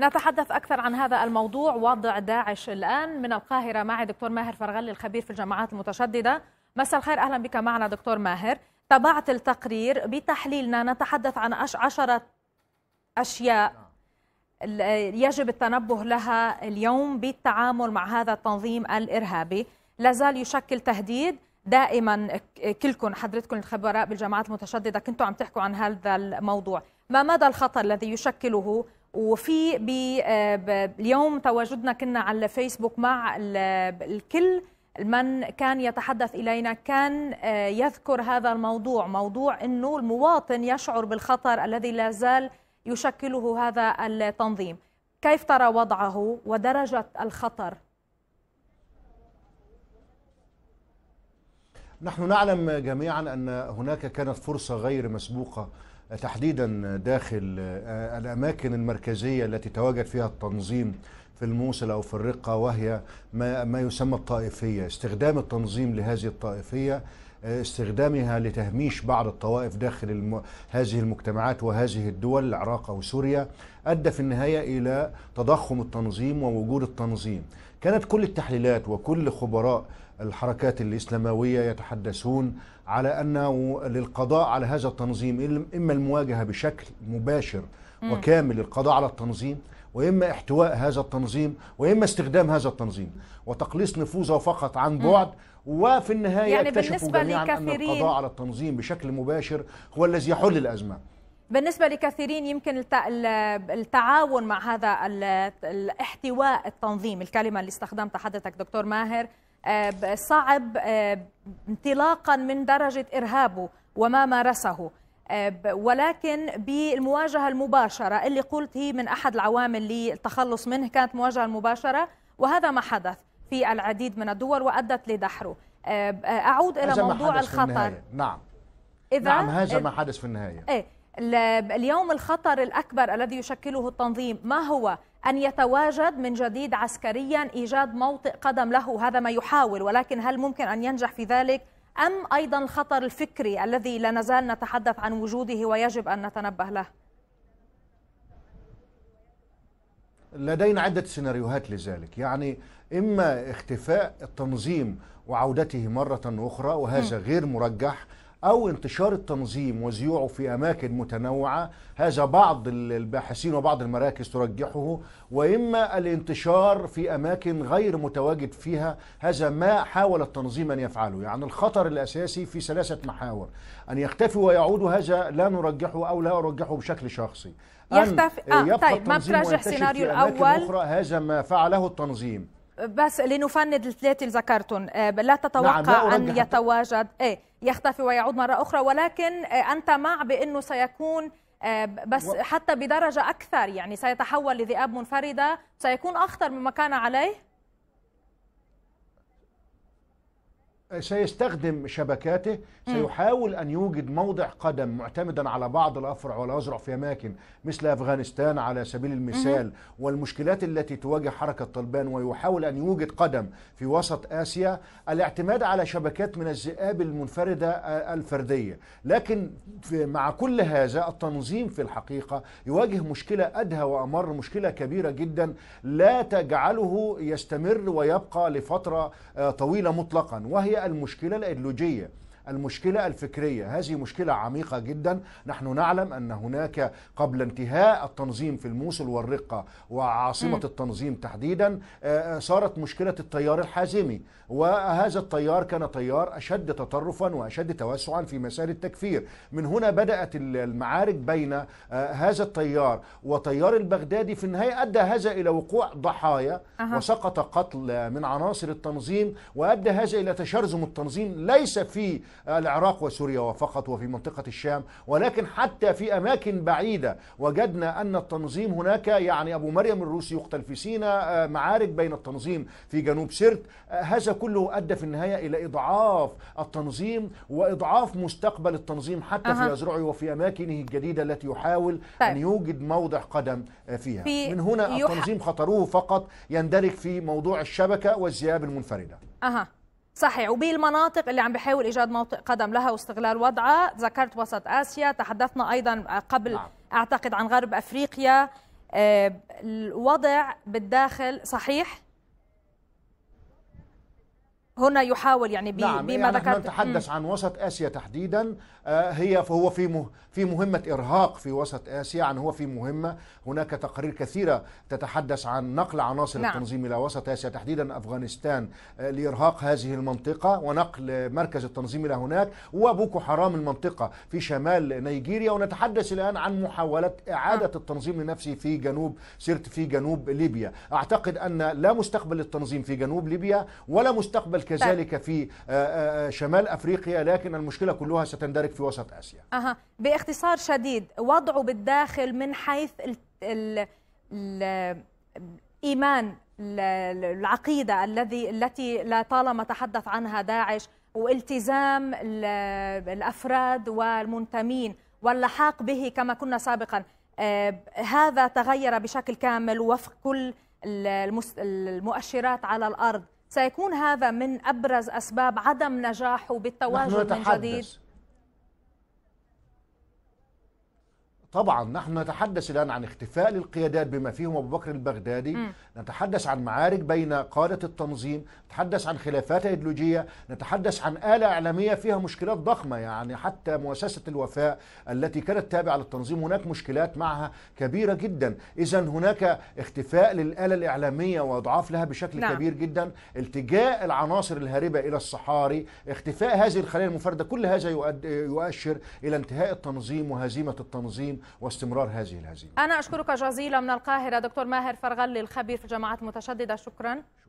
نتحدث أكثر عن هذا الموضوع وضع داعش الآن من القاهرة معي دكتور ماهر فرغلي الخبير في الجماعات المتشددة مساء الخير أهلا بك معنا دكتور ماهر تابعت التقرير بتحليلنا نتحدث عن عشرة أشياء يجب التنبه لها اليوم بالتعامل مع هذا التنظيم الإرهابي لازال يشكل تهديد دائما كلكم حضرتكم الخبراء بالجماعات المتشددة كنتوا عم تحكوا عن هذا الموضوع ما مدى الخطر الذي يشكله وفي آه، اليوم تواجدنا كنا على الفيسبوك مع الكل من كان يتحدث الينا كان آه، يذكر هذا الموضوع موضوع انه المواطن يشعر بالخطر الذي لا زال يشكله هذا التنظيم كيف ترى وضعه ودرجه الخطر نحن نعلم جميعا ان هناك كانت فرصه غير مسبوقه تحديدا داخل آه، الأماكن المركزية التي تواجد فيها التنظيم في الموصل أو في الرقة وهي ما, ما يسمى الطائفية استخدام التنظيم لهذه الطائفية آه، استخدامها لتهميش بعض الطوائف داخل الم... هذه المجتمعات وهذه الدول العراق أو سوريا أدى في النهاية إلى تضخم التنظيم ووجود التنظيم كانت كل التحليلات وكل خبراء الحركات الإسلاموية يتحدثون على أنه للقضاء على هذا التنظيم إما المواجهة بشكل مباشر وكامل القضاء على التنظيم وإما احتواء هذا التنظيم وإما استخدام هذا التنظيم وتقليص نفوذه فقط عن بعد وفي النهاية يعني اكتشفوا جميعا أن القضاء على التنظيم بشكل مباشر هو الذي يحل الأزمة بالنسبة لكثيرين يمكن التعاون مع هذا الاحتواء التنظيم الكلمة اللي استخدمتها حضرتك دكتور ماهر آه، صعب آه، انطلاقا من درجة إرهابه وما مارسه آه، ولكن بالمواجهة المباشرة اللي قلت هي من أحد العوامل للتخلص منه كانت مواجهة مباشرة وهذا ما حدث في العديد من الدول وأدت لدحره آه، آه، أعود إلى موضوع الخطر نعم إذا نعم هذا ما حدث في النهاية إيه اليوم الخطر الأكبر الذي يشكله التنظيم ما هو أن يتواجد من جديد عسكريا إيجاد موطئ قدم له هذا ما يحاول ولكن هل ممكن أن ينجح في ذلك؟ أم أيضا الخطر الفكري الذي لا نزال نتحدث عن وجوده ويجب أن نتنبه له لدينا عدة سيناريوهات لذلك يعني إما اختفاء التنظيم وعودته مرة أخرى وهذا غير مرجح أو انتشار التنظيم وزيوعه في أماكن متنوعة هذا بعض الباحثين وبعض المراكز ترجحه وإما الانتشار في أماكن غير متواجد فيها هذا ما حاول التنظيم أن يفعله يعني الخطر الأساسي في ثلاثة محاور أن يختفي ويعود هذا لا نرجحه أو لا أرجحه بشكل شخصي يختفي آه طيب ما بترجح سيناريو الأول أخرى هذا ما فعله التنظيم بس لنفند الثلاثه اللي ذكرتهم آه، لا تتوقع نعم ان يتواجد ايه يختفي ويعود مره اخرى ولكن آه، انت مع بانه سيكون آه، بس حتى بدرجه اكثر يعني سيتحول لذئاب منفرده سيكون اخطر مما كان عليه سيستخدم شبكاته سيحاول أن يوجد موضع قدم معتمدا على بعض الأفرع والأزرع في أماكن مثل أفغانستان على سبيل المثال والمشكلات التي تواجه حركة طالبان ويحاول أن يوجد قدم في وسط آسيا الاعتماد على شبكات من الذئاب المنفردة آه، الفردية لكن مع كل هذا التنظيم في الحقيقة يواجه مشكلة أدهى وأمر مشكلة كبيرة جدا لا تجعله يستمر ويبقى لفترة آه، طويلة مطلقا وهي المشكله الايديولوجيه المشكلة الفكرية هذه مشكلة عميقة جدا نحن نعلم أن هناك قبل انتهاء التنظيم في الموصل والرقة وعاصمة م. التنظيم تحديدا آه، آه، صارت مشكلة التيار الحازمي وهذا التيار كان تيار أشد تطرفا وأشد توسعا في مسار التكفير من هنا بدأت المعارك بين آه، هذا التيار وتيار البغدادي في النهاية أدى هذا إلى وقوع ضحايا أه. وسقط قتل من عناصر التنظيم وأدى هذا إلى تشرذم التنظيم ليس في العراق وسوريا وفقط وفي منطقة الشام ولكن حتى في أماكن بعيدة وجدنا أن التنظيم هناك يعني أبو مريم الروسي يقتل في سينا آه، معارك بين التنظيم في جنوب سرت آه، هذا كله أدى في النهاية إلى إضعاف التنظيم وإضعاف مستقبل التنظيم حتى أه. في أزرعه وفي أماكنه الجديدة التي يحاول طيب. أن يوجد موضع قدم آه، فيها في من هنا التنظيم خطروه فقط يندرج في موضوع الشبكة والذئاب المنفردة أه. صحيح وبالمناطق اللي عم بحاول ايجاد موطئ قدم لها واستغلال وضعها ذكرت وسط اسيا تحدثنا ايضا قبل نعم. اعتقد عن غرب افريقيا آه، الوضع بالداخل صحيح هنا يحاول يعني نعم، بما نعم يعني ذكرت نتحدث عن وسط اسيا تحديدا آه، هي فهو في في مهمه ارهاق في وسط اسيا يعني هو في مهمه هناك تقارير كثيره تتحدث عن نقل عناصر نعم. التنظيم الى وسط اسيا تحديدا افغانستان آه، لارهاق هذه المنطقه ونقل مركز التنظيم الى هناك وبوكو حرام المنطقه في شمال نيجيريا ونتحدث الان عن محاوله اعاده نعم. التنظيم لنفسه في جنوب سرت في جنوب ليبيا اعتقد ان لا مستقبل للتنظيم في جنوب ليبيا ولا مستقبل كذلك في آه، آه، آه، شمال أفريقيا لكن المشكلة كلها ستندرج في وسط آسيا أها باختصار شديد وضعه بالداخل من حيث الإيمان إيمان العقيدة الذي التي لا طالما تحدث عنها داعش والتزام الأفراد والمنتمين واللحاق به كما كنا سابقا هذا تغير بشكل كامل وفق كل المؤشرات على الأرض سيكون هذا من أبرز أسباب عدم نجاحه بالتواجد من جديد طبعا نحن نتحدث الان عن اختفاء للقيادات بما فيهم ابو بكر البغدادي، م. نتحدث عن معارك بين قاده التنظيم، نتحدث عن خلافات ايديولوجيه، نتحدث عن اله اعلاميه فيها مشكلات ضخمه يعني حتى مؤسسه الوفاء التي كانت تابعه للتنظيم هناك مشكلات معها كبيره جدا، اذا هناك اختفاء للاله الاعلاميه واضعاف لها بشكل نعم. كبير جدا، التجاء العناصر الهاربه الى الصحاري، اختفاء هذه الخلايا المفرده، كل هذا يؤشر الى انتهاء التنظيم وهزيمه التنظيم واستمرار هذه الهزيمه. انا اشكرك جزيلا من القاهره دكتور ماهر فرغلي الخبير في الجماعات المتشدده شكرا.